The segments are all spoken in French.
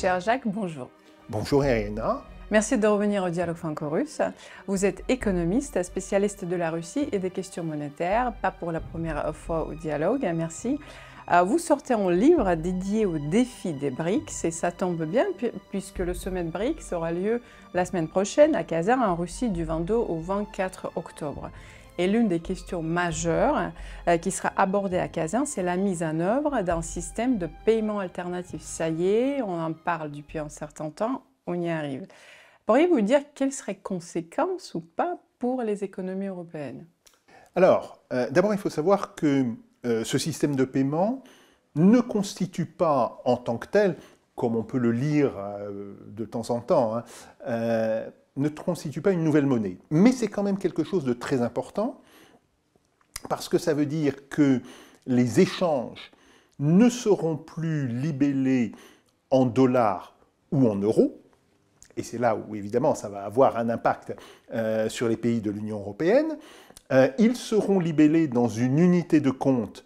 Cher Jacques, bonjour. Bonjour Irina. Merci de revenir au Dialogue franco Vous êtes économiste, spécialiste de la Russie et des questions monétaires, pas pour la première fois au Dialogue, merci. Euh, vous sortez un livre dédié au défi des BRICS et ça tombe bien puisque le sommet de BRICS aura lieu la semaine prochaine à Kazan en Russie du 22 au 24 octobre. Et l'une des questions majeures euh, qui sera abordée à Kazan, c'est la mise en œuvre d'un système de paiement alternatif. Ça y est, on en parle depuis un certain temps, on y arrive. Pourriez-vous dire quelles seraient conséquences ou pas pour les économies européennes Alors, euh, d'abord, il faut savoir que euh, ce système de paiement ne constitue pas en tant que tel, comme on peut le lire de temps en temps, hein, ne constitue pas une nouvelle monnaie. Mais c'est quand même quelque chose de très important, parce que ça veut dire que les échanges ne seront plus libellés en dollars ou en euros, et c'est là où évidemment ça va avoir un impact euh, sur les pays de l'Union européenne, euh, ils seront libellés dans une unité de compte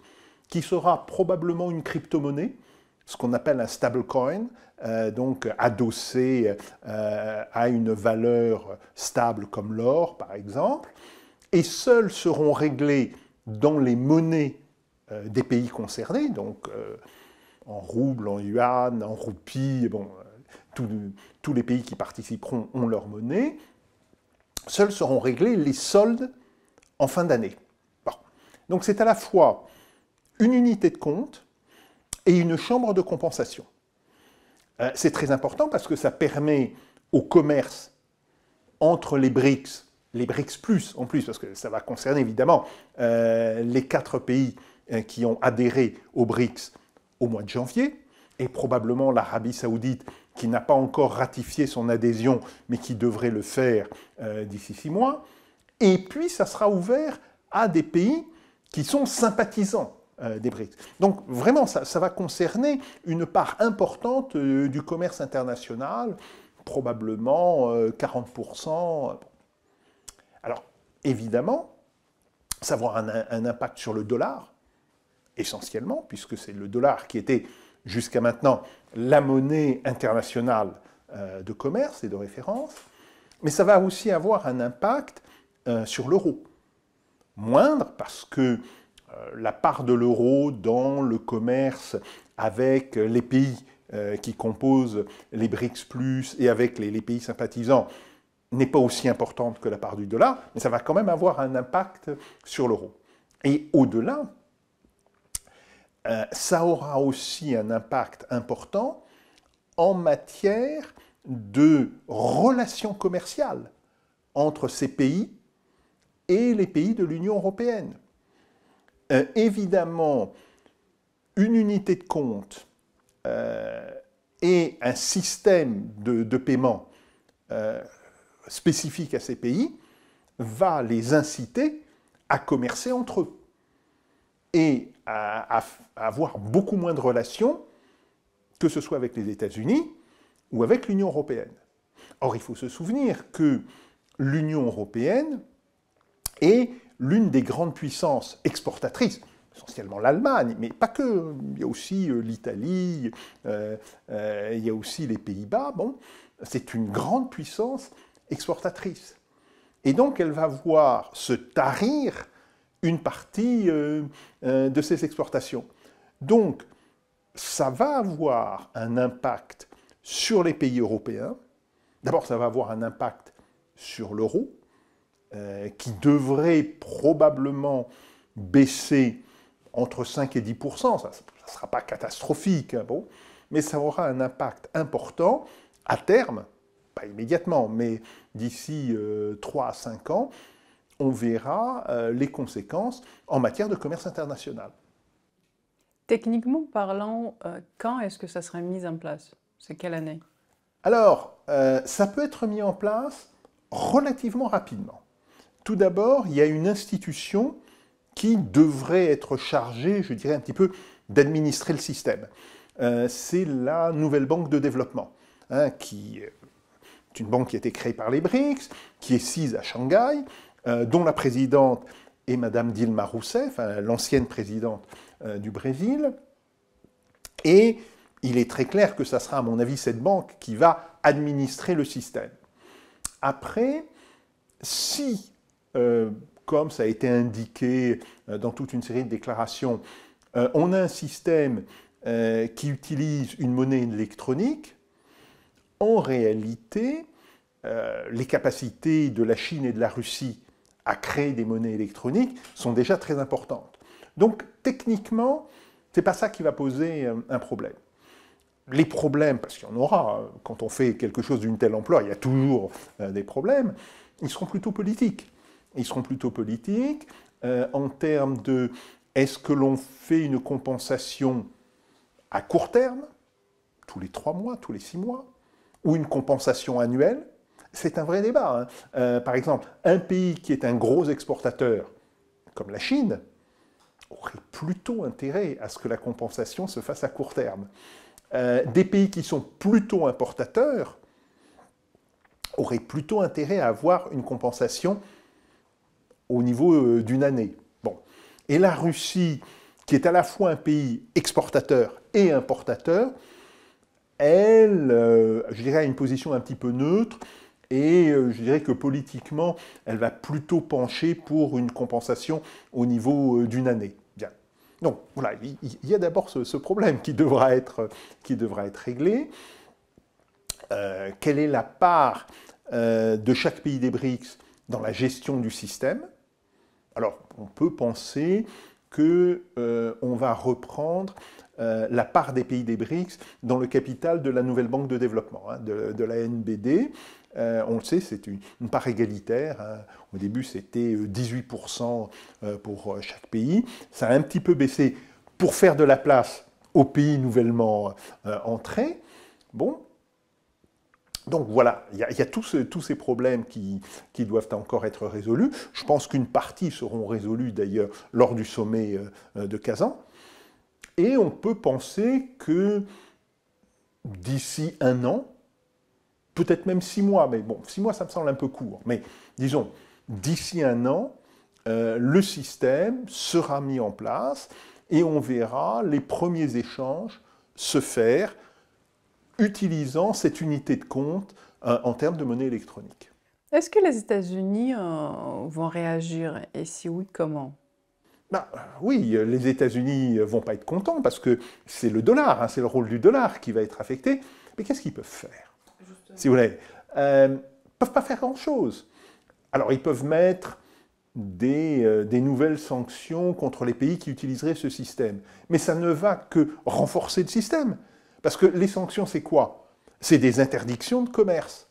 qui sera probablement une crypto-monnaie, ce qu'on appelle un stablecoin, euh, donc adossé euh, à une valeur stable comme l'or, par exemple, et seuls seront réglés dans les monnaies euh, des pays concernés, donc en rouble, en yuan, en roupie, bon, tous les pays qui participeront ont leur monnaie, seuls seront réglés les soldes en fin d'année. Donc c'est à la fois une unité de compte et une chambre de compensation. Euh, c'est très important parce que ça permet au commerce entre les BRICS, les BRICS en plus, parce que ça va concerner évidemment euh, les quatre pays euh, qui ont adhéré aux BRICS au mois de janvier, et probablement l'Arabie saoudite qui n'a pas encore ratifié son adhésion, mais qui devrait le faire d'ici six mois. Et puis ça sera ouvert à des pays qui sont sympathisants euh, des Donc vraiment, ça, va concerner une part importante euh, du commerce international, probablement 40%. Euh, Alors évidemment, ça va avoir un, un impact sur le dollar, essentiellement, puisque c'est le dollar qui était jusqu'à maintenant la monnaie internationale de commerce et de référence, mais ça va aussi avoir un impact sur l'euro. Moindre parce que euh, la part de l'euro dans le commerce avec les pays euh, qui composent les BRICS plus et avec les, pays sympathisants n'est pas aussi importante que la part du dollar, mais ça va quand même avoir un impact sur l'euro. Et au-delà, euh, ça aura aussi un impact important en matière de relations commerciales entre ces pays et les pays de l'Union européenne. Euh, évidemment, une unité de compte euh, et un système de, paiement euh, spécifique à ces pays va les inciter à commercer entre eux et à avoir beaucoup moins de relations, que ce soit avec les États-Unis ou avec l'Union européenne. Or, il faut se souvenir que l'Union européenne est l'une des grandes puissances exportatrices, essentiellement l'Allemagne, mais pas que, il y a aussi euh, l'Italie, euh, euh, il y a aussi les Pays-Bas, bon, c'est une grande puissance exportatrice. Et donc elle va voir se tarir une partie de ses exportations. Donc ça va avoir un impact sur les pays européens. D'abord, ça va avoir un impact sur l'euro, euh, qui devrait probablement baisser entre 5 et 10 ça ne sera pas catastrophique, hein, bon, mais ça aura un impact important à terme, pas immédiatement, mais d'ici 3 euh, à 5 ans, on verra euh, les conséquences en matière de commerce international. Techniquement parlant, quand est-ce que ça sera mis en place C'est quelle année Alors, ça peut être mis en place relativement rapidement. Tout d'abord, il y a une institution qui devrait être chargée, je dirais un petit peu, d'administrer le système. Euh, c'est la nouvelle banque de développement, hein, qui est euh, une banque qui a été créée par les BRICS, qui est sise à Shanghai, euh, dont la présidente est Madame Dilma Rousseff, hein, l'ancienne présidente du Brésil. Et il est très clair que ça sera, à mon avis, cette banque qui va administrer le système. Après, si euh, comme ça a été indiqué euh, dans toute une série de déclarations, euh, on a un système qui utilise une monnaie électronique. En réalité, les capacités de la Chine et de la Russie à créer des monnaies électroniques sont déjà très importantes. Donc techniquement, c'est pas ça qui va poser un problème. Les problèmes, parce qu'il y en aura, quand on fait quelque chose d'une telle ampleur, il y a toujours des problèmes, ils seront plutôt politiques ils seront plutôt politiques. Euh, en termes de est-ce que l'on fait une compensation à court terme, tous les trois mois, tous les six mois, ou une compensation annuelle, c'est un vrai débat. Hein. Euh, par exemple, un pays qui est un gros exportateur, comme la Chine, aurait plutôt intérêt à ce que la compensation se fasse à court terme. Euh, des pays qui sont plutôt importateurs auraient plutôt intérêt à avoir une compensation au niveau euh, d'une année. Bon. Et la Russie, qui est à la fois un pays exportateur et importateur, elle, euh, je dirais, a une position un petit peu neutre. Et euh, je dirais que politiquement, elle va plutôt pencher pour une compensation au niveau d'une année. Bien. Donc voilà, il, y a d'abord ce, problème qui devra être, qui devra être réglé. quelle est la part de chaque pays des BRICS dans la gestion du système alors, on peut penser qu'on euh, va reprendre euh, la part des pays des BRICS dans le capital de la nouvelle banque de développement, hein, de, la NBD. Euh, on le sait, c'est une, part égalitaire. Hein. Au début, c'était 18% euh, pour chaque pays. Ça a un petit peu baissé pour faire de la place aux pays nouvellement entrés. Bon, donc voilà, il y a, tous, ces problèmes qui, doivent encore être résolus. Je pense qu'une partie seront résolues d'ailleurs lors du sommet euh, de Kazan. Et on peut penser que d'ici un an, peut-être même six mois, mais bon, six mois ça me semble un peu court, mais disons, d'ici un an, euh, le système sera mis en place et on verra les premiers échanges se faire utilisant cette unité de compte euh, en termes de monnaie électronique. Est-ce que les États-Unis euh, vont réagir et si oui, comment bah, oui, les États-Unis vont pas être contents parce que c'est le dollar, hein, c'est le rôle du dollar qui va être affecté. Mais qu'est-ce qu'ils peuvent faire Ils Si vous voulez, euh, peuvent pas faire grand-chose. Alors ils peuvent mettre des, nouvelles sanctions contre les pays qui utiliseraient ce système, mais ça ne va que renforcer le système. Parce que les sanctions, c'est quoi C'est des interdictions de commerce.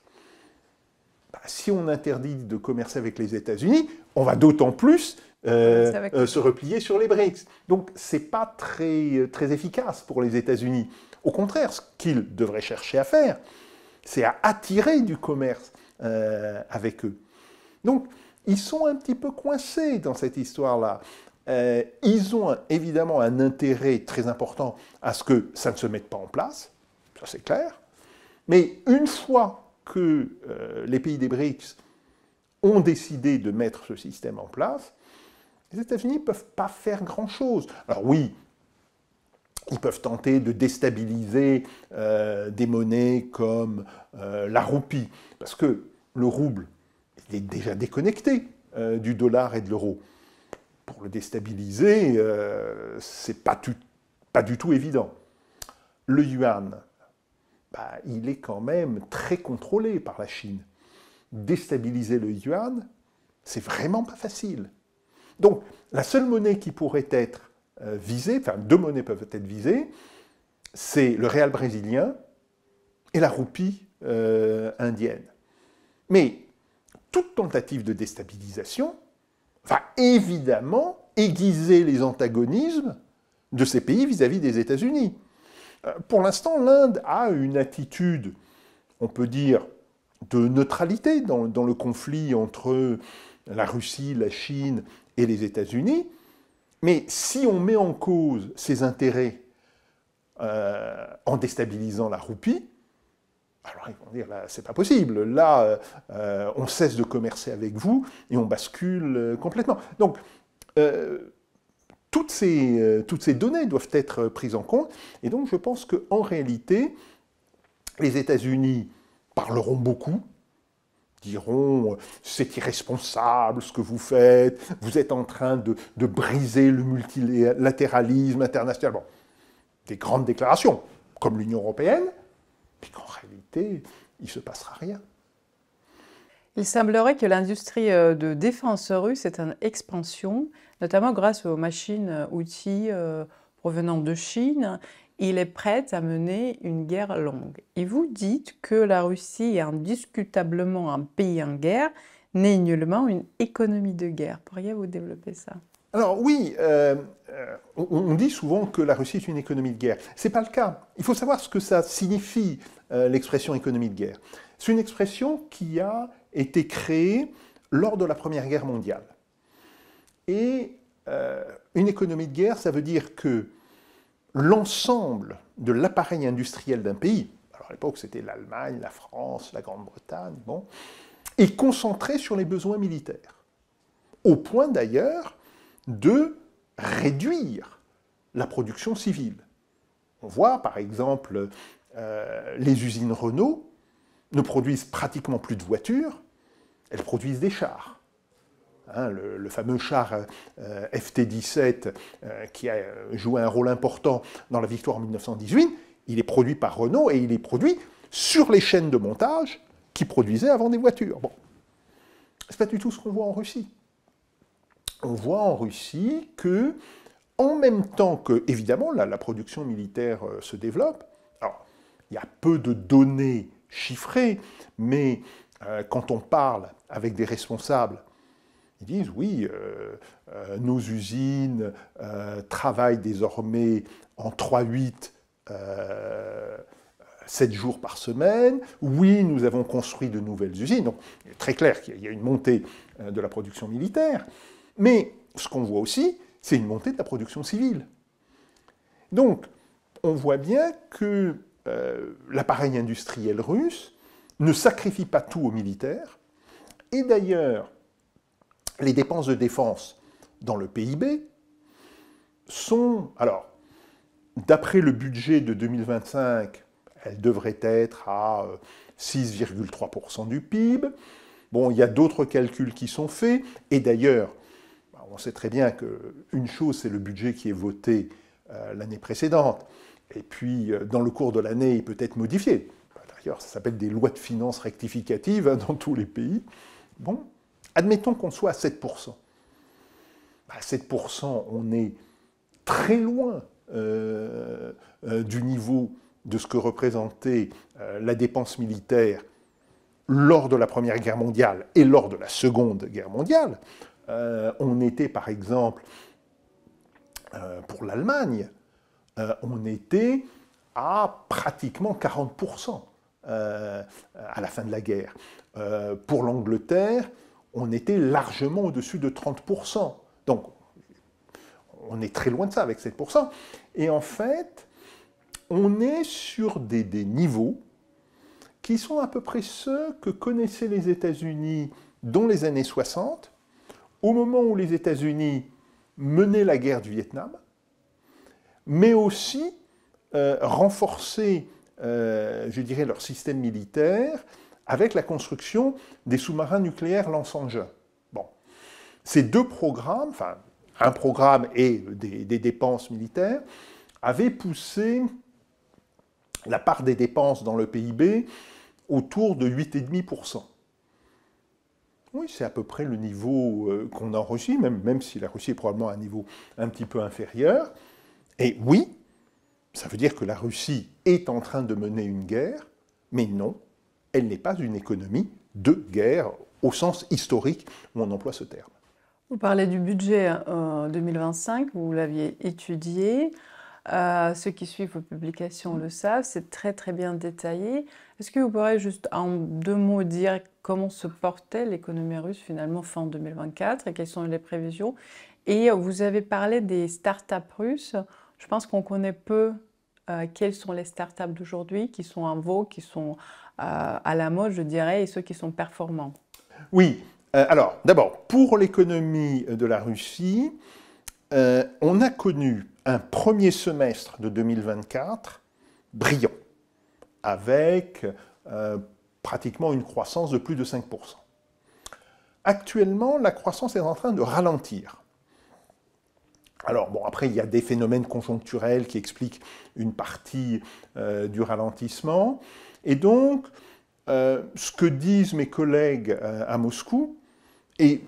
Bah, si on interdit de commercer avec les États-Unis, on va d'autant plus euh, euh, se replier sur les BRICS. Donc, ce n'est pas euh, très, efficace pour les États-Unis. Au contraire, ce qu'ils devraient chercher à faire, c'est à attirer du commerce avec eux. Donc, ils sont un petit peu coincés dans cette histoire-là. Euh, ils ont évidemment un intérêt très important à ce que ça ne se mette pas en place, ça c'est clair. Mais une fois que euh, les pays des BRICS ont décidé de mettre ce système en place, les États-Unis ne peuvent pas faire grand-chose. Alors oui, ils peuvent tenter de déstabiliser euh, des monnaies comme la roupie, parce que le rouble est déjà déconnecté du dollar et de l'euro pour le déstabiliser, ce euh, c'est pas, du tout évident. Le yuan, bah, il est quand même très contrôlé par la Chine. Déstabiliser le yuan, c'est vraiment pas facile. Donc, la seule monnaie qui pourrait être euh, visée, enfin, deux monnaies peuvent être visées, c'est le réal brésilien et la roupie euh, indienne. Mais toute tentative de déstabilisation va évidemment aiguiser les antagonismes de ces pays vis-à-vis des États-Unis. Euh, pour l'instant, l'Inde a une attitude, on peut dire, de neutralité dans, le conflit entre la Russie, la Chine et les États-Unis. Mais si on met en cause ces intérêts euh, en déstabilisant la roupie, alors ils vont dire, là, c'est pas possible, là, euh, on cesse de commercer avec vous et on bascule euh, complètement. Donc, euh, toutes, ces, toutes ces données doivent être prises en compte, et donc je pense qu'en réalité, les États-Unis parleront beaucoup, diront c'est irresponsable ce que vous faites, vous êtes en train de, de briser le multilatéralisme international. Bon, des grandes déclarations, comme l'Union européenne, et qu'en réalité, il ne se passera rien. Il semblerait que l'industrie euh, de défense russe est en expansion, notamment grâce aux machines, euh, outils euh, provenant de Chine. Il est prêt à mener une guerre longue. Et vous dites que la Russie est indiscutablement un pays en guerre, n'est nullement une économie de guerre. Pourriez-vous développer ça alors oui, euh, euh, on dit souvent que la Russie est une économie de guerre. Ce n'est pas le cas. Il faut savoir ce que ça signifie, euh, l'expression économie de guerre. C'est une expression qui a été créée lors de la Première Guerre mondiale. Et une économie de guerre, ça veut dire que l'ensemble de l'appareil industriel d'un pays, alors à l'époque c'était l'Allemagne, la France, la Grande-Bretagne, bon, est concentré sur les besoins militaires. Au point d'ailleurs de réduire la production civile. On voit par exemple euh, les usines Renault ne produisent pratiquement plus de voitures, elles produisent des chars. Hein, le, fameux char euh, FT-17 euh, qui a joué un rôle important dans la victoire en 1918, il est produit par Renault et il est produit sur les chaînes de montage qui produisaient avant des voitures. Bon, n'est pas du tout ce qu'on voit en Russie on voit en Russie que, en même temps que, évidemment, la, production militaire euh, se développe, alors, il y a peu de données chiffrées, mais euh, quand on parle avec des responsables, ils disent oui, euh, nos usines travaillent désormais en 3-8 7 jours par semaine. Oui, nous avons construit de nouvelles usines. Donc, il est très clair qu'il y a une montée de la production militaire. Mais ce qu'on voit aussi, c'est une montée de la production civile. Donc, on voit bien que euh, l'appareil industriel russe ne sacrifie pas tout aux militaires. Et d'ailleurs, les dépenses de défense dans le PIB sont, alors, d'après le budget de 2025, elles devraient être à 6,3% euh, du PIB. Bon, il y a d'autres calculs qui sont faits, et d'ailleurs, on sait très bien qu'une chose, c'est le budget qui est voté euh, l'année précédente, et puis euh, dans le cours de l'année, il peut être modifié. Bah, d'ailleurs, ça s'appelle des lois de finances rectificatives hein, dans tous les pays. Bon, admettons qu'on soit à 7%. Bah, à 7%, on est très loin euh, du niveau de ce que représentait la dépense militaire lors de la Première Guerre mondiale et lors de la Seconde Guerre mondiale, euh, on était par exemple, euh, pour l'Allemagne, euh, on était à pratiquement 40% à la fin de la guerre. pour l'Angleterre, on était largement au-dessus de 30%. Donc, on est très loin de ça avec 7%. Et en fait, on est sur des niveaux qui sont à peu près ceux que connaissaient les États-Unis dans les années 60, au moment où les États-Unis menaient la guerre du Vietnam, mais aussi euh, renforcer, euh, je dirais, leur système militaire avec la construction des sous-marins nucléaires lance-engins. Bon. Ces deux programmes, enfin, un programme et des, des, dépenses militaires, avaient poussé la part des dépenses dans le PIB autour de 8,5%. Oui, c'est à peu près le niveau euh, qu'on a en Russie, même, même si la Russie est probablement à un niveau un petit peu inférieur. Et oui, ça veut dire que la Russie est en train de mener une guerre, mais non, elle n'est pas une économie de guerre au sens historique où on emploie ce terme. Vous parlez du budget 2025, euh, vous l'aviez étudié. Euh, ceux qui suivent vos publications le savent, c'est très très bien détaillé. Est-ce que vous pourriez juste en deux mots dire comment se portait l'économie russe finalement fin 2024 et quelles sont les prévisions Et vous avez parlé des startups russes. Je pense qu'on connaît peu euh, quelles sont les startups d'aujourd'hui qui sont en vogue, qui sont euh, à la mode, je dirais, et ceux qui sont performants. Oui. Euh, alors, d'abord, pour l'économie de la Russie, on a connu un premier semestre de 2024 brillant avec euh, pratiquement une croissance de plus de 5%. Actuellement, la croissance est en train de ralentir. Alors bon, après, il y a des phénomènes conjoncturels qui expliquent une partie euh, du ralentissement. Et donc, euh, ce que disent mes collègues à Moscou, et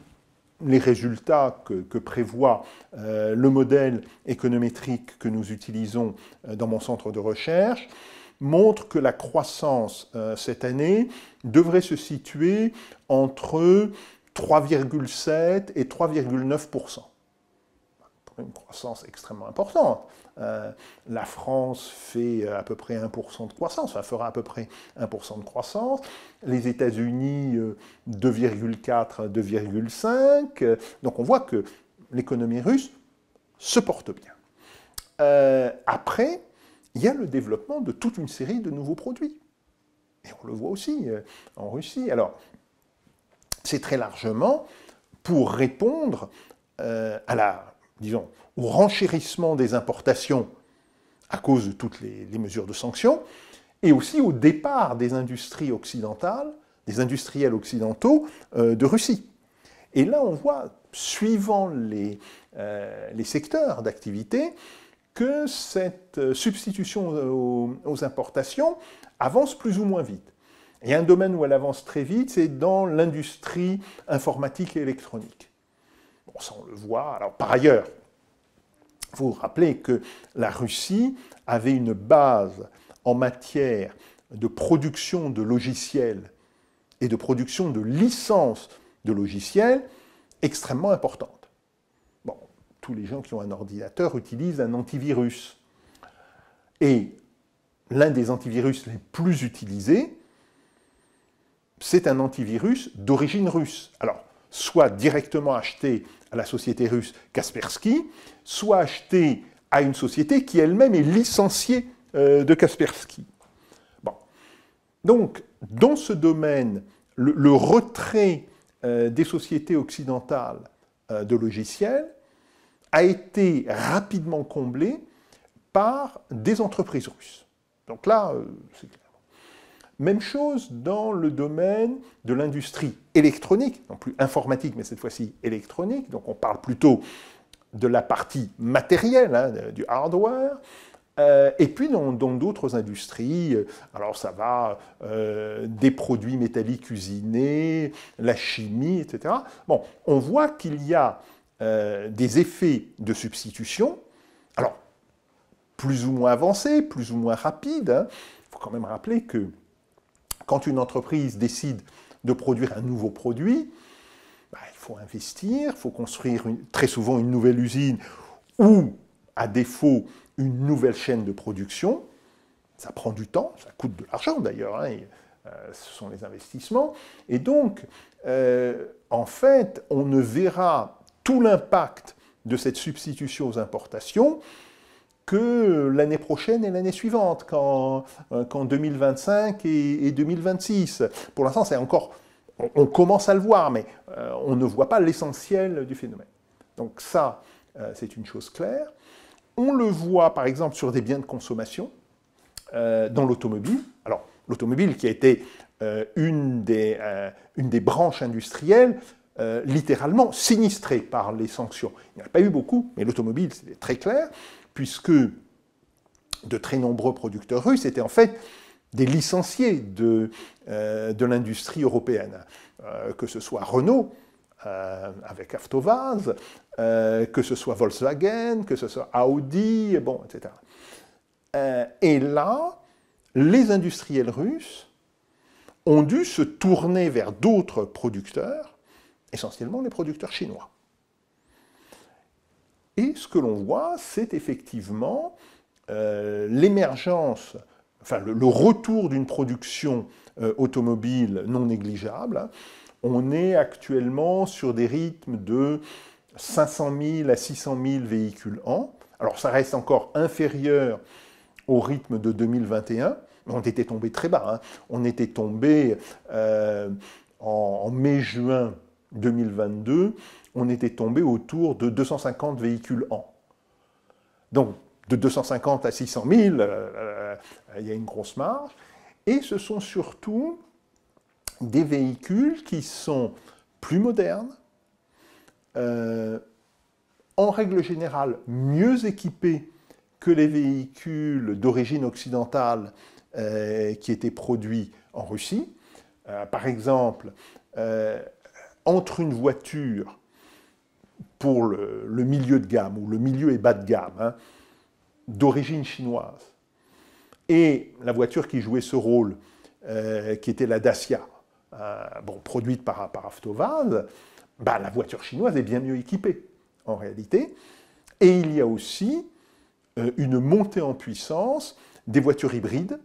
les résultats que prévoit le modèle économétrique que nous utilisons dans mon centre de recherche, montre que la croissance euh, cette année devrait se situer entre 3,7 et 3,9 une croissance extrêmement importante. Euh, la France fait euh, à peu près 1% de croissance, ça fera à peu près 1% de croissance, les États-Unis 2,4, 2,5. Donc on voit que l'économie russe se porte bien. après, il y a le développement de toute une série de nouveaux produits. Et on le voit aussi euh, en Russie. Alors, c'est très largement pour répondre euh, à la, disons, au renchérissement des importations à cause de toutes les, mesures de sanctions, et aussi au départ des industries occidentales, des industriels occidentaux euh, de Russie. Et là, on voit, suivant les secteurs d'activité, que cette euh, substitution euh, aux, importations avance plus ou moins vite. Et un domaine où elle avance très vite, c'est dans l'industrie informatique et électronique. ça, on le voit. par ailleurs, il faut rappeler que la Russie avait une base en matière de production de logiciels et de production de licences de logiciels extrêmement importante tous les gens qui ont un ordinateur utilisent un antivirus. Et l'un des antivirus les plus utilisés, c'est un antivirus d'origine russe. Alors, soit directement acheté à la société russe Kaspersky, soit acheté à une société qui elle-même est licenciée euh, de Kaspersky. Donc, dans ce domaine, le, retrait euh, des sociétés occidentales euh, de logiciels a été rapidement comblé par des entreprises russes. Donc là, euh, c'est clair. Même chose dans le domaine de l'industrie électronique, non plus informatique, mais cette fois-ci électronique. Donc on parle plutôt de la partie matérielle, hein, du hardware. Euh, et puis dans d'autres industries, alors ça va euh, des produits métalliques usinés, la chimie, etc. Bon, on voit qu'il y a euh, des effets de substitution, alors plus ou moins avancés, plus ou moins rapides. Il hein. faut quand même rappeler que quand une entreprise décide de produire un nouveau produit, bah, il faut investir, il faut construire très souvent une nouvelle usine ou, à défaut, une nouvelle chaîne de production. Ça prend du temps, ça coûte de l'argent d'ailleurs, hein, euh, ce sont les investissements. Et donc, euh, en fait, on ne verra tout l'impact de cette substitution aux importations que l'année prochaine et l'année suivante, qu'en euh, 2025 et, 2026. Pour l'instant, c'est encore, on, commence à le voir, mais euh, on ne voit pas l'essentiel du phénomène. Donc ça, euh, c'est une chose claire. On le voit par exemple sur des biens de consommation, dans l'automobile. Alors, l'automobile qui a été une des branches industrielles, euh, littéralement sinistrés par les sanctions. Il n'y en a pas eu beaucoup, mais l'automobile, c'était très clair, puisque de très nombreux producteurs russes étaient en fait des licenciés de, euh, de l'industrie européenne, euh, que ce soit Renault, avec Avtovaz, que ce soit Volkswagen, que ce soit Audi, bon, etc. et là, les industriels russes ont dû se tourner vers d'autres producteurs essentiellement les producteurs chinois. Et ce que l'on voit, c'est effectivement euh, l'émergence, enfin le, retour d'une production euh, automobile non négligeable. On est actuellement sur des rythmes de 500 000 à 600 000 véhicules an. Alors ça reste encore inférieur au rythme de 2021, on était tombé très bas. Hein. On était tombé euh, en, en mai-juin 2022, on était tombé autour de 250 véhicules an. Donc, de 250 à 600 000, euh, euh, euh, il y a une grosse marge. Et ce sont surtout des véhicules qui sont plus modernes, en règle générale mieux équipés que les véhicules d'origine occidentale qui étaient produits en Russie. par exemple, entre une voiture pour le, milieu de gamme, ou le milieu et bas de gamme, hein, d'origine chinoise, et la voiture qui jouait ce rôle, euh, qui était la Dacia, euh, bon, produite par, par bah, la voiture chinoise est bien mieux équipée, en réalité. Et il y a aussi euh, une montée en puissance des voitures hybrides,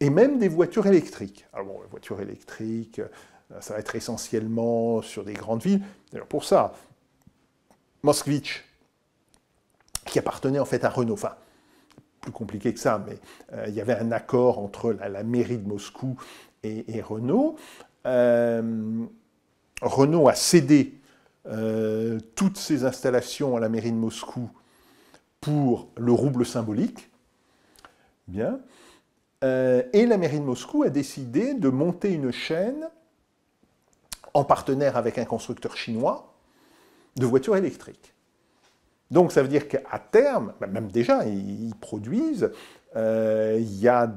et même des voitures électriques. Alors bon, voiture électrique, euh, ça va être essentiellement sur des grandes villes. pour ça, Moskvitch, qui appartenait en fait à Renault, enfin, plus compliqué que ça, mais euh, il y avait un accord entre la, mairie de Moscou et, Renault. Euh, Renault a cédé toutes ses installations à la mairie de Moscou pour le rouble symbolique. Bien. et la mairie de Moscou a décidé de monter une chaîne en partenaire avec un constructeur chinois, de voitures électriques. Donc ça veut dire qu'à terme, bah, même déjà, ils produisent, euh, il y a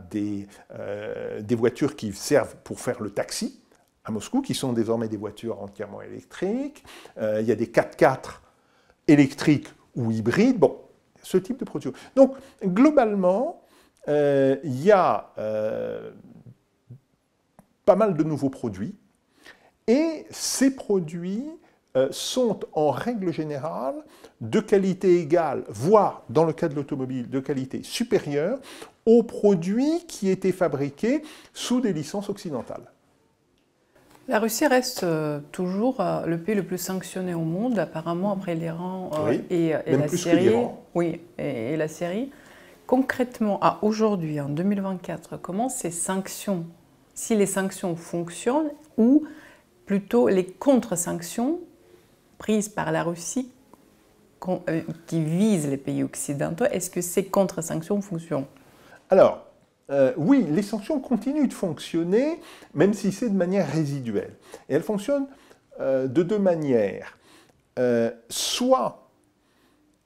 euh, des, voitures qui servent pour faire le taxi à Moscou, qui sont désormais des voitures entièrement électriques, euh, il y a des 4x4 électriques ou hybrides, bon, ce type de produits. Donc globalement, il y a pas mal de nouveaux produits, et ces produits euh, sont en règle générale de qualité égale, voire dans le cas de l'automobile, de qualité supérieure aux produits qui étaient fabriqués sous des licences occidentales. La Russie reste euh, toujours euh, le pays le plus sanctionné au monde, apparemment après l'Iran et, et, la Syrie. Oui, et, et, la Syrie. Concrètement, à aujourd'hui, en 2024, comment ces sanctions, si les sanctions fonctionnent ou plutôt les contre-sanctions prises par la Russie euh, qui visent les pays occidentaux. Est-ce que ces contre-sanctions fonctionnent Alors, euh, oui, les sanctions continuent de fonctionner, même si c'est de manière résiduelle. Et elles fonctionnent euh, de deux manières. soit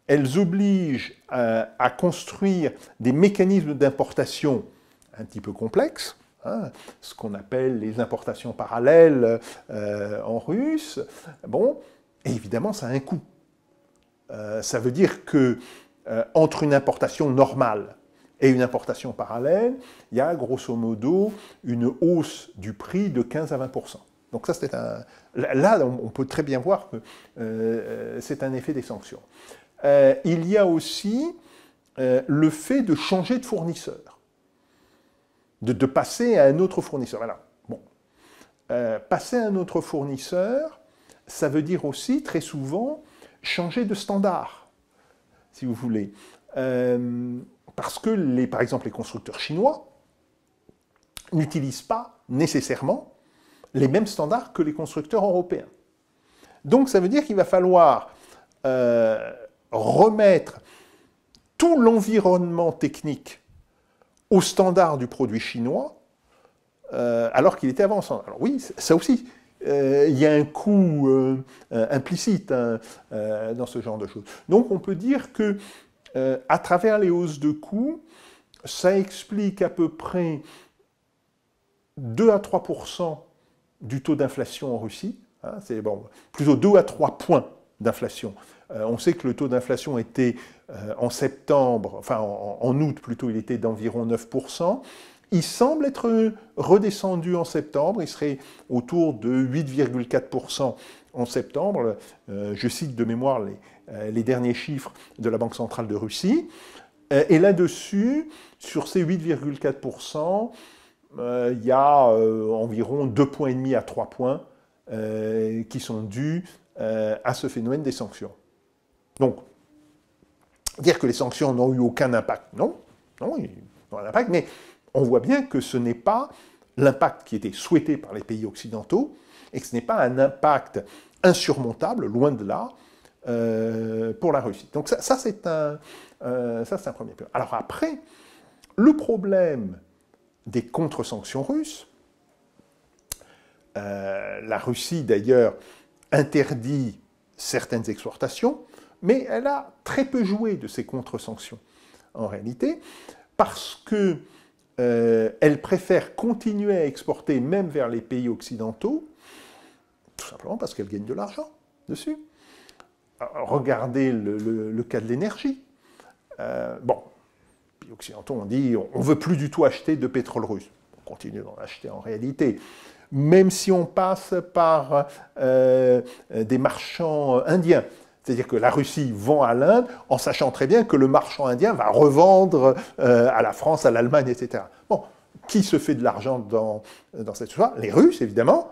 elles obligent à construire des mécanismes d'importation un petit peu complexes, Hein, ce qu'on appelle les importations parallèles euh, en russe. Bon, évidemment, ça a un coût. Euh, ça veut dire que euh, entre une importation normale et une importation parallèle, il y a grosso modo une hausse du prix de 15 à 20 donc ça, c'est un... Là, on peut très bien voir que c'est un effet des sanctions. il y a aussi le fait de changer de fournisseur de, passer à un autre fournisseur. Voilà. Bon. Euh, passer à un autre fournisseur, ça veut dire aussi très souvent changer de standard, si vous voulez. Euh, parce que, les, par exemple, les constructeurs chinois n'utilisent pas nécessairement les mêmes standards que les constructeurs européens. Donc ça veut dire qu'il va falloir euh, remettre tout l'environnement technique au standard du produit chinois, euh, alors qu'il était avancé Alors oui, ça aussi, euh, il y a un coût euh, implicite hein, dans ce genre de choses. Donc on peut dire que à travers les hausses de coûts, ça explique à peu près 2 à 3 du taux d'inflation en Russie. Hein. C'est bon, plutôt 2 à 3 points d'inflation euh, on sait que le taux d'inflation était euh, en septembre, enfin en, août plutôt, il était d'environ 9%. Il semble être redescendu en septembre, il serait autour de 8,4% en septembre. Euh, je cite de mémoire les, derniers chiffres de la Banque centrale de Russie. et là-dessus, sur ces 8,4%, il y a environ 2,5 points à 3 points qui sont dus à ce phénomène des sanctions. Donc, dire que les sanctions n'ont eu aucun impact, non, non, ils ont un impact, mais on voit bien que ce n'est pas l'impact qui était souhaité par les pays occidentaux et que ce n'est pas un impact insurmontable, loin de là, euh, pour la Russie. Donc euh, ça, c'est un, premier point. Alors après, le problème des contre-sanctions russes, euh, la Russie d'ailleurs interdit certaines exportations, mais elle a très peu joué de ces contre-sanctions, en réalité, parce qu'elle euh, préfère continuer à exporter même vers les pays occidentaux, tout simplement parce qu'elle gagne de l'argent dessus. Euh, regardez le, cas de l'énergie. Euh, bon, les pays occidentaux on dit on ne veut plus du tout acheter de pétrole russe. On continue d'en acheter en réalité. Même si on passe par des marchands indiens, c'est-à-dire que la Russie vend à l'Inde en sachant très bien que le marchand indien va revendre euh, à la France, à l'Allemagne, etc. Bon, qui se fait de l'argent dans, dans cette histoire Les Russes, évidemment,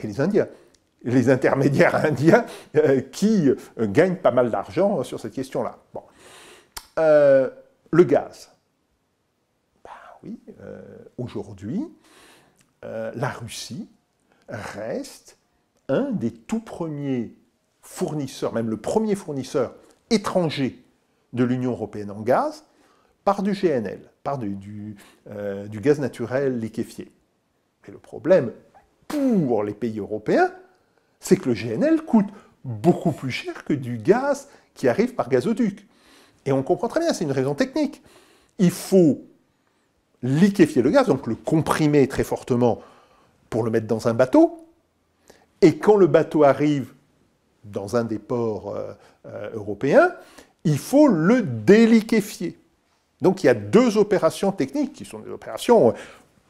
et les Indiens. Les intermédiaires indiens euh, qui euh, gagnent pas mal d'argent sur cette question-là. le gaz. Ben oui, aujourd'hui, la Russie reste un des tout premiers fournisseur, même le premier fournisseur étranger de l'Union européenne en gaz, par du GNL, par euh, du, gaz naturel liquéfié. Et le problème pour les pays européens, c'est que le GNL coûte beaucoup plus cher que du gaz qui arrive par gazoduc. Et on comprend très bien, c'est une raison technique. Il faut liquéfier le gaz, donc le comprimer très fortement pour le mettre dans un bateau. Et quand le bateau arrive dans un des ports euh, euh, européens, il faut le déliquéfier. Donc il y a deux opérations techniques qui sont des opérations euh,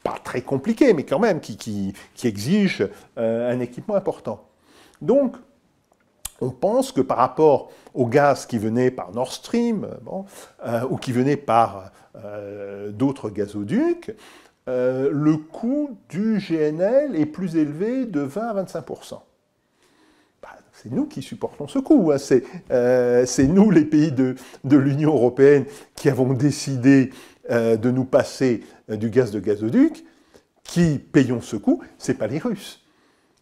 pas très compliquées, mais quand même qui, exigent un équipement important. Donc on pense que par rapport au gaz qui venait par Nord Stream ou qui venait par d'autres gazoducs, le coût du GNL est plus élevé de 20 à 25 c'est nous qui supportons ce coût, hein. euh, C'est nous, les pays de, l'Union européenne, qui avons décidé euh, de nous passer euh, du gaz de gazoduc, qui payons ce coup, n'est pas les Russes.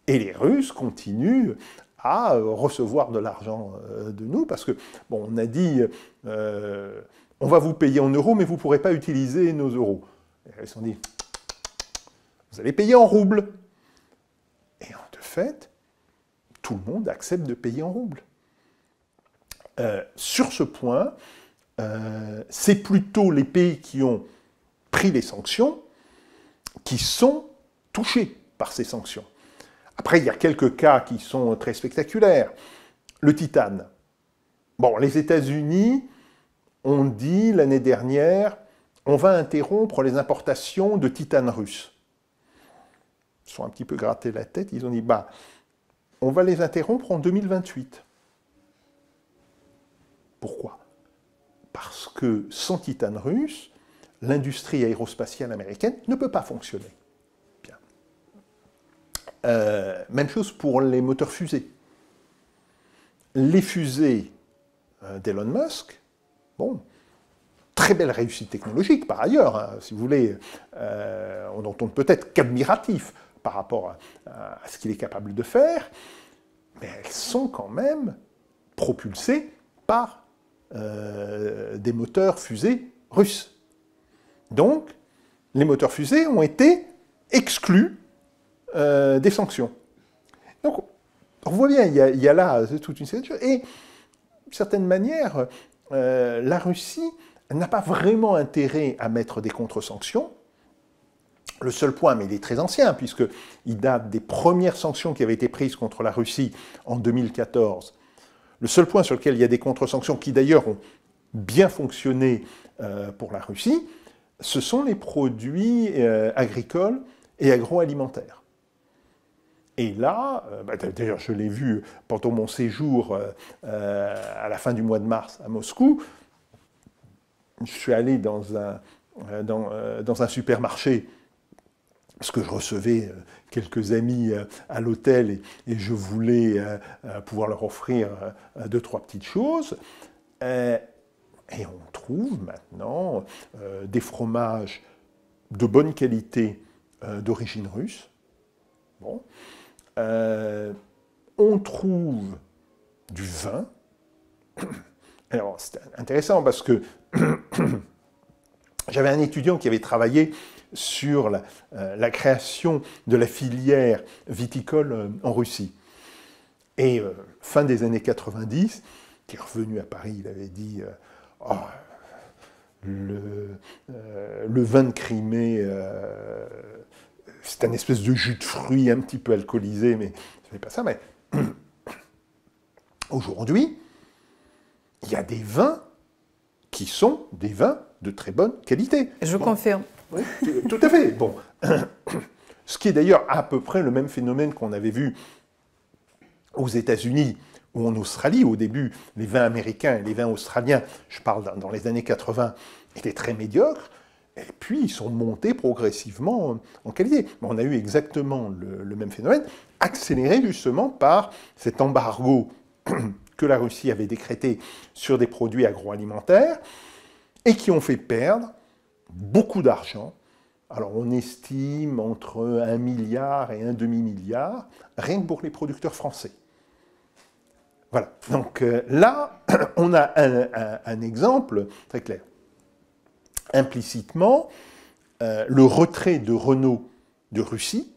Et les Russes continuent à recevoir de l'argent de nous, parce que, bon, on a dit, on va vous payer en euros, mais vous ne pourrez pas utiliser nos euros. Ils se sont dit, vous allez payer en roubles. Et de fait, tout le monde accepte de payer en roubles. Euh, sur ce point, euh, c'est plutôt les pays qui ont pris les sanctions qui sont touchés par ces sanctions. Après, il y a quelques cas qui sont très spectaculaires. Le titane. Bon, les États-Unis ont dit l'année dernière, on va interrompre les importations de titane russe. Ils sont un petit peu grattés la tête, ils ont dit, bah, on va les interrompre en 2028. Pourquoi Parce que sans titane russe, l'industrie aérospatiale américaine ne peut pas fonctionner. Bien. Euh, même chose pour les moteurs fusées. Les fusées euh, d'Elon Musk, bon, très belle réussite technologique par ailleurs, hein, si vous voulez, euh, on en peut-être qu'admiratif par rapport à, ce qu'il est capable de faire, mais elles sont quand même propulsées par euh, des moteurs fusées russes. Donc, les moteurs fusées ont été exclus euh, des sanctions. Donc, on voit bien, il y a, là euh, toute une série Et, d'une certaine manière, la Russie n'a pas vraiment intérêt à mettre des contre-sanctions, le seul point, mais il est très ancien, puisqu'il date des premières sanctions qui avaient été prises contre la Russie en 2014. Le seul point sur lequel il y a des contre-sanctions, qui d'ailleurs ont bien fonctionné euh, pour la Russie, ce sont les produits euh, agricoles et agroalimentaires. Et là, euh, bah, d'ailleurs je l'ai vu pendant mon séjour à la fin du mois de mars à Moscou, je suis allé dans un, dans un supermarché parce que je recevais euh, quelques amis euh, à l'hôtel et, je voulais euh, pouvoir leur offrir deux, trois petites choses. Et on trouve maintenant des fromages de bonne qualité d'origine russe. on trouve du vin. Alors, c'est intéressant parce que j'avais un étudiant qui avait travaillé sur euh, la, création de la filière viticole euh, en Russie. Et euh, fin des années 90, qui est revenu à Paris, il avait dit oh, le, vin de Crimée, c'est un espèce de jus de fruits un petit peu alcoolisé, mais ce n'est pas ça. Mais aujourd'hui, il y a des vins qui sont des vins de très bonne qualité. Je confirme. Euh, tout à fait. Bon. Ce qui est d'ailleurs à peu près le même phénomène qu'on avait vu aux États-Unis ou en Australie au début. Les vins américains et les vins australiens, je parle dans les années 80, étaient très médiocres. Et puis, ils sont montés progressivement en qualité. On a eu exactement le même phénomène, accéléré justement par cet embargo que la Russie avait décrété sur des produits agroalimentaires et qui ont fait perdre beaucoup d'argent. Alors on estime entre 1 milliard et un demi-milliard, rien que pour les producteurs français. Voilà, donc euh, là, on a un, exemple très clair. Implicitement, euh, le retrait de Renault de Russie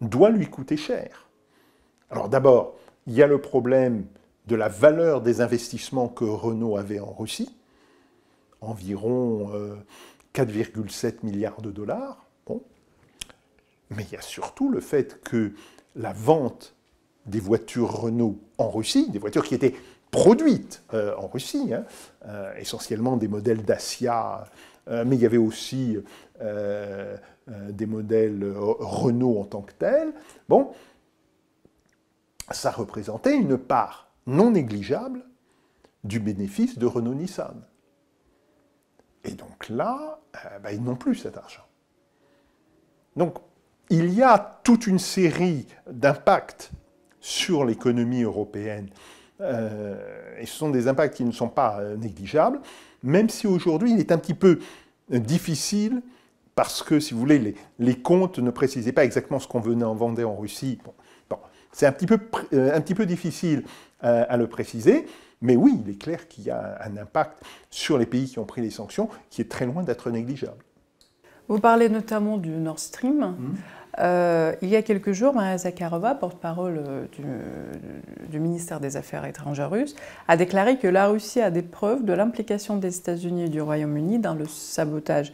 doit lui coûter cher. Alors d'abord, il y a le problème de la valeur des investissements que Renault avait en Russie environ 4,7 euh, milliards de dollars. Mais il y a surtout le fait que la vente des voitures Renault en Russie, des voitures qui étaient produites euh, en Russie, hein, euh, essentiellement des modèles Dacia, mais il y avait aussi des modèles Renault en tant que tels. Bon, ça représentait une part non négligeable du bénéfice de Renault-Nissan. Et donc là, euh, bah, ils n'ont plus cet argent. Donc, il y a toute une série d'impacts sur l'économie européenne. Euh, et ce sont des impacts qui ne sont pas euh, négligeables, même si aujourd'hui, il est un petit peu difficile parce que, si vous voulez, les, comptes ne précisaient pas exactement ce qu'on venait en vendre en Russie. c'est un, petit un petit peu difficile euh, à, le préciser. Mais oui, il est clair qu'il y a un impact sur les pays qui ont pris les sanctions qui est très loin d'être négligeable. Vous parlez notamment du Nord Stream. Mmh. Euh, il y a quelques jours, Maria Zakharova, porte-parole euh, du, ministère des Affaires étrangères russe, a déclaré que la Russie a des preuves de l'implication des États-Unis et du Royaume-Uni dans le sabotage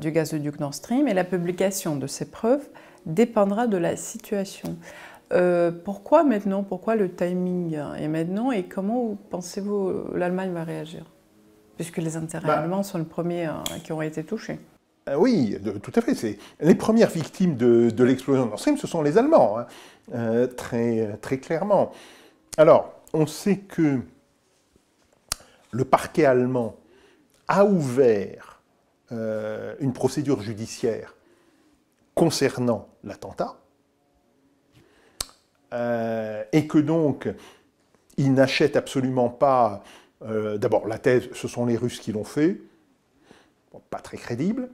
du gazoduc Nord Stream et la publication de ces preuves dépendra de la situation. Euh, pourquoi maintenant Pourquoi le timing est maintenant Et comment pensez-vous euh, l'Allemagne va réagir Puisque les intérêts bah. allemands sont les premiers euh, qui ont été touchés. oui, tout à fait. C'est les premières victimes de, l'explosion de Nord Stream, ce sont les Allemands, hein. très, très clairement. Alors, on sait que le parquet allemand a ouvert une procédure judiciaire concernant l'attentat euh, et que donc ils n'achètent absolument pas. Euh, d'abord, la thèse, ce sont les Russes qui l'ont fait, pas très crédible.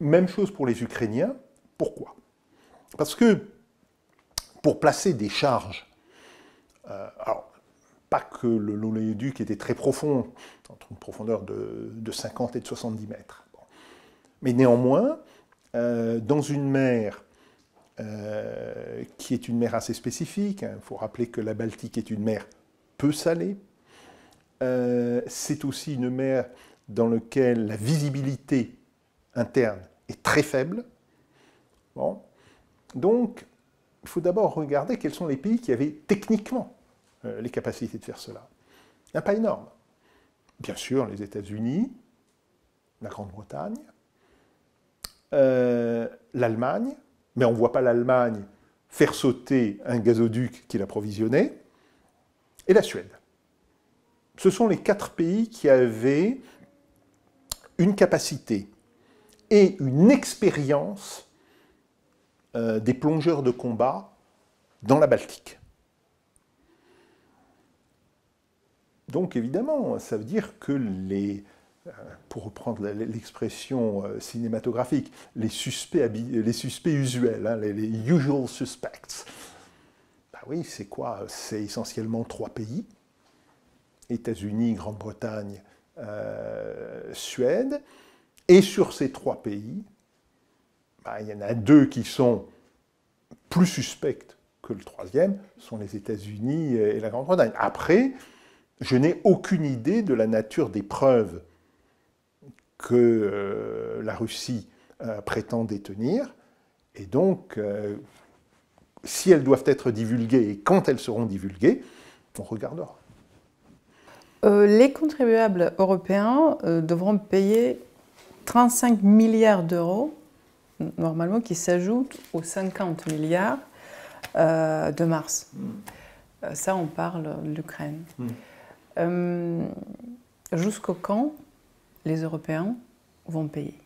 Même chose pour les Ukrainiens. Pourquoi Parce que pour placer des charges, euh, alors pas que l'oléoduc était très profond, entre une profondeur de, 50 et de 70 mètres, mais néanmoins, euh, dans une mer euh, qui est une mer assez spécifique. Il hein. faut rappeler que la Baltique est une mer peu salée. Euh, c'est aussi une mer dans laquelle la visibilité interne est très faible. Donc, il faut d'abord regarder quels sont les pays qui avaient techniquement euh, les capacités de faire cela. Il n'y a pas énorme. Bien sûr, les États-Unis, la Grande-Bretagne, l'Allemagne, mais on ne voit pas l'Allemagne faire sauter un gazoduc qui l'approvisionnait, et la Suède. Ce sont les quatre pays qui avaient une capacité et une expérience euh, des plongeurs de combat dans la Baltique. Donc évidemment, ça veut dire que les, pour reprendre l'expression euh, cinématographique, les suspects, usuels, hein, les, usual suspects. Ben oui, c'est quoi C'est essentiellement trois pays, États-Unis, Grande-Bretagne, euh, Suède. Et sur ces trois pays, bah, il y en a deux qui sont plus suspects que le troisième, sont les États-Unis et la Grande-Bretagne. Après, je n'ai aucune idée de la nature des preuves que euh, la Russie euh, prétend détenir. Et donc, euh, si elles doivent être divulguées et quand elles seront divulguées, on regardera. les contribuables européens devront payer 35 milliards d'euros, normalement, qui s'ajoutent aux 50 milliards de mars. Mm. Ça, on parle de l'Ukraine. Mm. Jusqu'au quand les Européens vont payer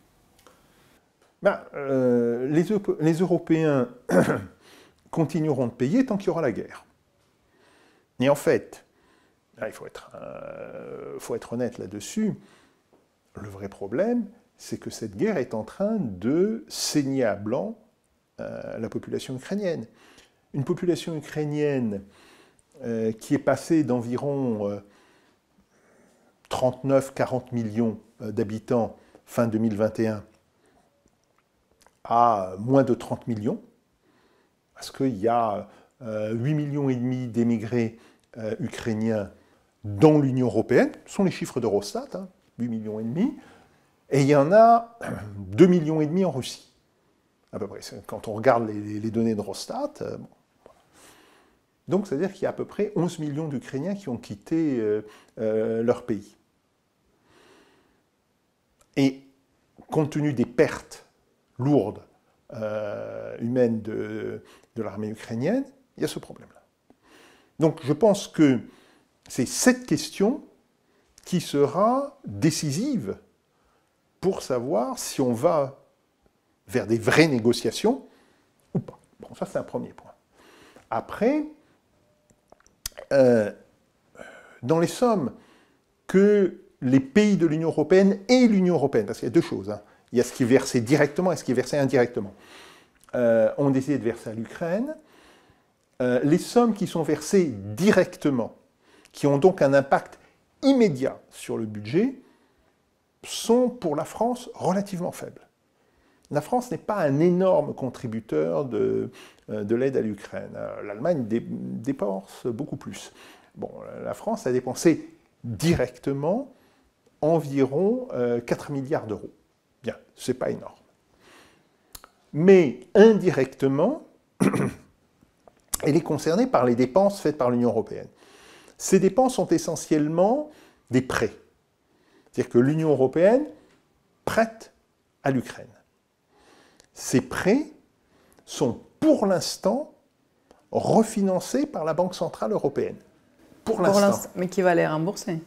ben, euh, les, Européens continueront de payer tant qu'il y aura la guerre. Et en fait, il euh, faut être, honnête là-dessus, le vrai problème, c'est que cette guerre est en train de saigner à blanc euh, la population ukrainienne. Une population ukrainienne qui est passée d'environ 39-40 millions euh, d'habitants fin 2021 à moins de 30 millions, parce qu'il y a 8 euh, millions et demi d'émigrés euh, ukrainiens dans l'Union européenne, ce sont les chiffres d'Eurostat, hein, 8 millions et demi, et il y en a 2 millions et demi en Russie, à peu près. Quand on regarde les, données de donc c'est-à-dire qu'il y a à peu près 11 millions d'Ukrainiens qui ont quitté leur pays. Et compte tenu des pertes lourdes euh, humaines de, l'armée ukrainienne, il y a ce problème-là. Donc je pense que c'est cette question qui sera décisive pour savoir si on va vers des vraies négociations ou pas. Bon, ça c'est un premier point. Après, euh, dans les sommes que les pays de l'Union européenne et l'Union européenne, parce qu'il y a deux choses. Hein. Il y a ce qui est versé directement et ce qui est versé indirectement. Euh, on décidé de verser à l'Ukraine. Euh, les sommes qui sont versées directement, qui ont donc un impact immédiat sur le budget, sont pour la France relativement faibles. La France n'est pas un énorme contributeur de, euh, de l'aide à l'Ukraine. L'Allemagne dépense beaucoup plus. Bon, la France a dépensé directement environ 4 euh, milliards d'euros. Bien, ce n'est pas énorme. Mais indirectement, elle est concernée par les dépenses faites par l'Union européenne. Ces dépenses sont essentiellement des prêts. C'est-à-dire que l'Union européenne prête à l'Ukraine. Ces prêts sont pour l'instant refinancés par la Banque Centrale Européenne. Pour l'instant. Mais qui va les rembourser.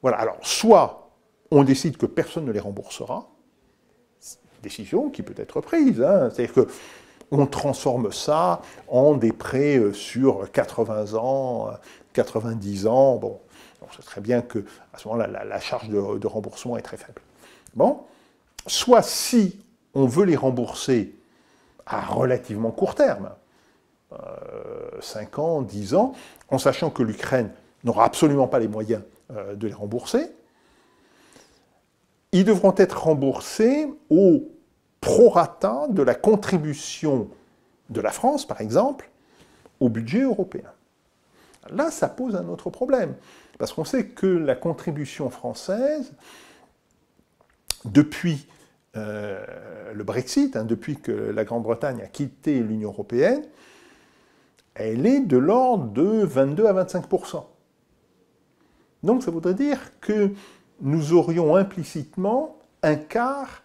Voilà, alors soit on décide que personne ne les remboursera. Décision qui peut être prise. Hein. C'est-à-dire que on transforme ça en des prêts euh, sur 80 ans, 90 ans. Bon, on sait très bien que à ce moment-là, la, charge de, remboursement est très faible. Bon, soit si on veut les rembourser à relativement court terme, 5 euh, ans, 10 ans, en sachant que l'Ukraine n'aura absolument pas les moyens euh, de les rembourser, ils devront être remboursés au prorata de la contribution de la France, par exemple, au budget européen. Là, ça pose un autre problème, parce qu'on sait que la contribution française, depuis euh, le Brexit, hein, depuis que la Grande-Bretagne a quitté l'Union européenne, elle est de l'ordre de 22 à 25 Donc ça voudrait dire que nous aurions implicitement un quart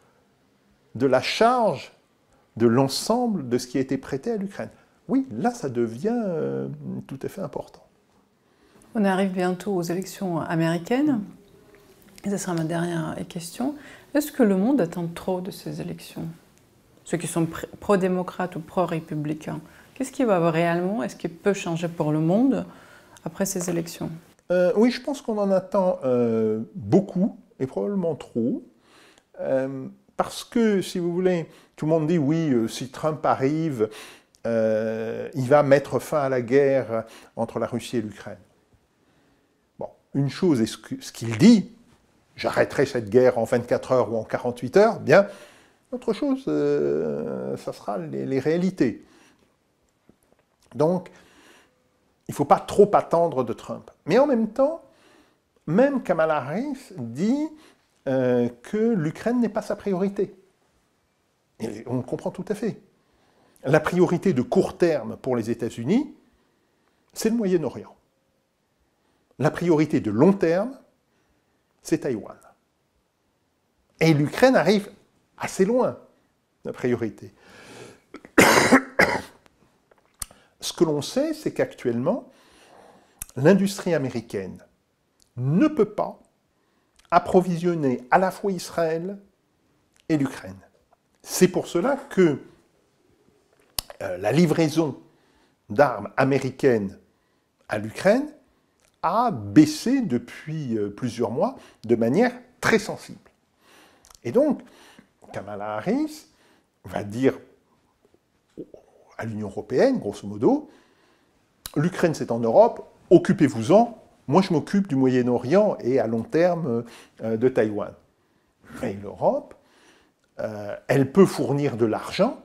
de la charge de l'ensemble de ce qui a été prêté à l'Ukraine. Oui, là, ça devient euh, tout à fait important. On arrive bientôt aux élections américaines. Et ça sera ma dernière question. Est-ce que le monde attend trop de ces élections Ceux qui sont pro-démocrates ou pro-républicains, qu'est-ce qui va réellement Est-ce qui peut changer pour le monde après ces élections euh, oui, je pense qu'on en attend euh, beaucoup et probablement trop. Euh, parce que, si vous voulez, tout le monde dit oui, si Trump arrive, il va mettre fin à la guerre entre la Russie et l'Ukraine. Bon, une chose est ce qu'il dit, j'arrêterai cette guerre en 24 heures ou en 48 heures, bien. Autre chose, ça sera les réalités. Donc, il ne faut pas trop attendre de Trump. Mais en même temps, même Kamala Harris dit euh, que l'Ukraine n'est pas sa priorité. Et on comprend tout à fait. La priorité de court terme pour les États-Unis, c'est le Moyen-Orient. La priorité de long terme, c'est Taïwan. Et l'Ukraine arrive assez loin, la priorité. Ce que l'on sait, c'est qu'actuellement, l'industrie américaine ne peut pas approvisionner à la fois Israël et l'Ukraine. C'est pour cela que euh, la livraison d'armes américaines à l'Ukraine a baissé depuis euh, plusieurs mois de manière très sensible. Et donc, Kamala Harris va dire à l'Union européenne, grosso modo. L'Ukraine, c'est en Europe, occupez-vous-en. Moi, je m'occupe du Moyen-Orient et à long terme euh, de Taïwan. Mais l'Europe, euh, elle peut fournir de l'argent,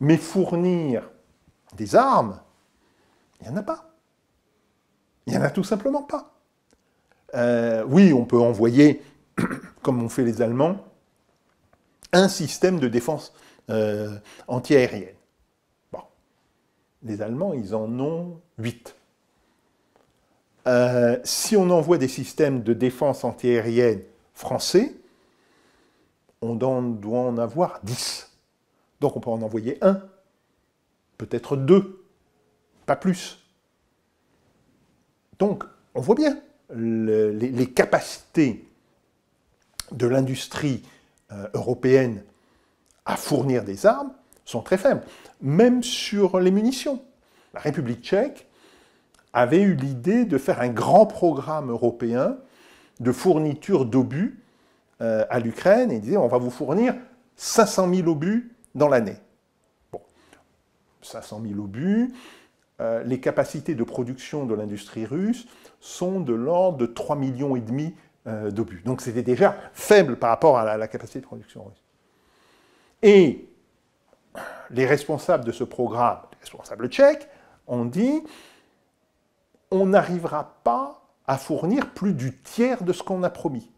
mais fournir des armes, il n'y en a pas. Il n'y en a tout simplement pas. Euh, oui, on peut envoyer, comme ont fait les Allemands, un système de défense antiaérienne les Allemands, ils en ont 8. Euh, si on envoie des systèmes de défense antiaérienne français, on doit en avoir 10. Donc on peut en envoyer un, peut-être deux, pas plus. Donc on voit bien les, capacités de l'industrie euh, européenne à fournir des armes sont très faibles. Même sur les munitions. La République tchèque avait eu l'idée de faire un grand programme européen de fourniture d'obus euh, à l'Ukraine et disait on va vous fournir 500 000 obus dans l'année. Bon, 500 000 obus, euh, les capacités de production de l'industrie russe sont de l'ordre de 3,5 millions et demi euh, d'obus. Donc c'était déjà faible par rapport à la, la capacité de production russe. Et les responsables de ce programme, les responsables tchèques, ont dit on n'arrivera pas à fournir plus du tiers de ce qu'on a promis.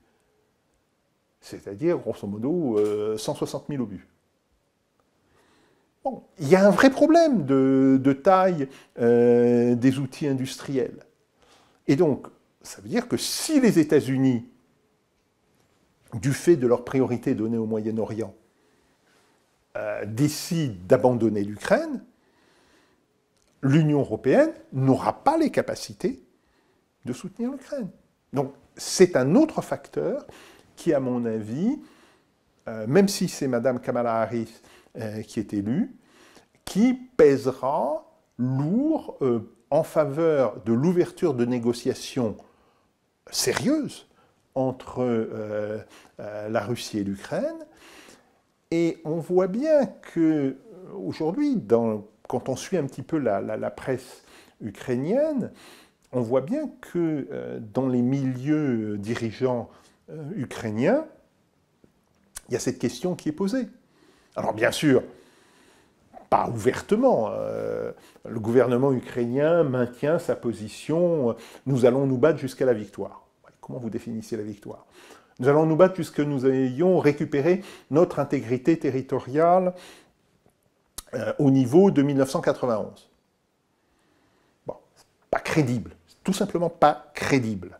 C'est-à-dire, grosso modo, 160 euh, 000 obus. il y a un vrai problème de, taille euh, des outils industriels. Et donc, ça veut dire que si les États-Unis, du fait de leur priorité donnée au Moyen-Orient, euh, décide d'abandonner l'Ukraine, l'Union européenne n'aura pas les capacités de soutenir l'Ukraine. Donc c'est un autre facteur qui, à mon avis, euh, même si c'est Mme Kamala Harris euh, qui est élue, qui pèsera lourd en faveur de l'ouverture de négociations sérieuses entre la Russie et l'Ukraine, et on voit bien que euh, aujourd'hui, quand on suit un petit peu la, presse ukrainienne, on voit bien que euh, dans les milieux euh, dirigeants ukrainiens, il y a cette question qui est posée. Alors bien sûr, pas ouvertement, le gouvernement ukrainien maintient sa position, nous allons nous battre jusqu'à la victoire. Comment vous définissez la victoire nous allons nous battre puisque nous ayons récupéré notre intégrité territoriale euh, au niveau de 1991. Bon, pas crédible, tout simplement pas crédible.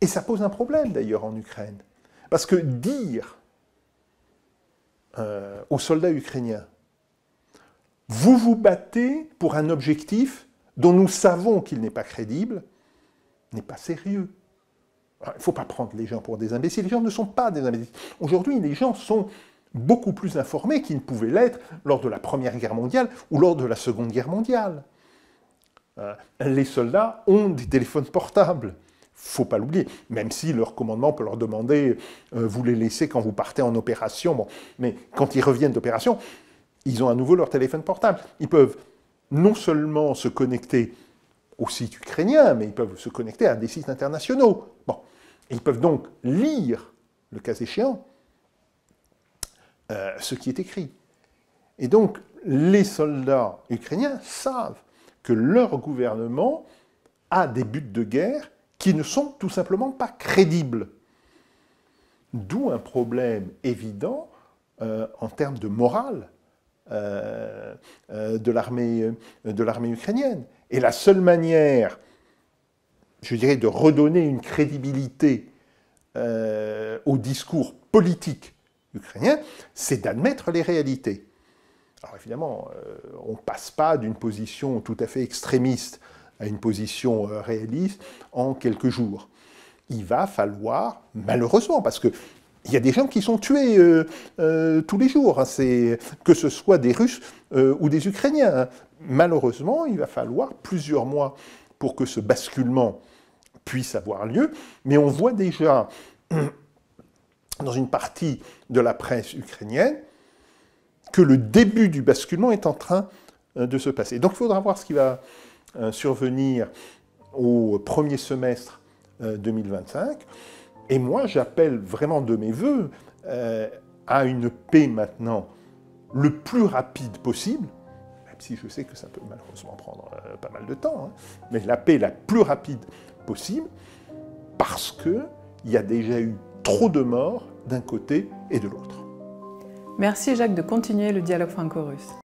Et ça pose un problème d'ailleurs en Ukraine. Parce que dire euh, aux soldats ukrainiens, vous vous battez pour un objectif dont nous savons qu'il n'est pas crédible, n'est pas sérieux. Il ne faut pas prendre les gens pour des imbéciles. Les gens ne sont pas des imbéciles. Aujourd'hui, les gens sont beaucoup plus informés qu'ils ne pouvaient l'être lors de la Première Guerre mondiale ou lors de la Seconde Guerre mondiale. Euh, les soldats ont des téléphones portables. il ne Faut pas l'oublier, même si leur commandement peut leur demander euh, vous les laissez quand vous partez en opération. mais quand ils reviennent d'opération, ils ont à nouveau leur téléphone portable. Ils peuvent non seulement se connecter au site ukrainien, mais ils peuvent se connecter à des sites internationaux. Bon, ils peuvent donc lire, le cas échéant, euh, ce qui est écrit. Et donc, les soldats ukrainiens savent que leur gouvernement a des buts de guerre qui ne sont tout simplement pas crédibles. D'où un problème évident euh, en termes de morale euh, de l'armée ukrainienne. Et la seule manière je dirais, de redonner une crédibilité euh, au discours politique ukrainien, c'est d'admettre les réalités. Alors évidemment, euh, on ne passe pas d'une position tout à fait extrémiste à une position euh, réaliste en quelques jours. Il va falloir, malheureusement, parce que il y a des gens qui sont tués tous les jours, hein, que ce soit des Russes ou des Ukrainiens. Hein. Malheureusement, il va falloir plusieurs mois pour que ce basculement puisse avoir lieu, mais on voit déjà dans une partie de la presse ukrainienne que le début du basculement est en train euh, de se passer. Donc il faudra voir ce qui va euh, survenir au premier semestre 2025. Euh, Et moi, j'appelle vraiment de mes voeux à une paix maintenant le plus rapide possible, même si je sais que ça peut malheureusement prendre pas mal de temps, hein, mais la paix la plus rapide possible, parce qu'il y a déjà eu trop de morts d'un côté et de l'autre. Merci Jacques de continuer le dialogue franco-russe.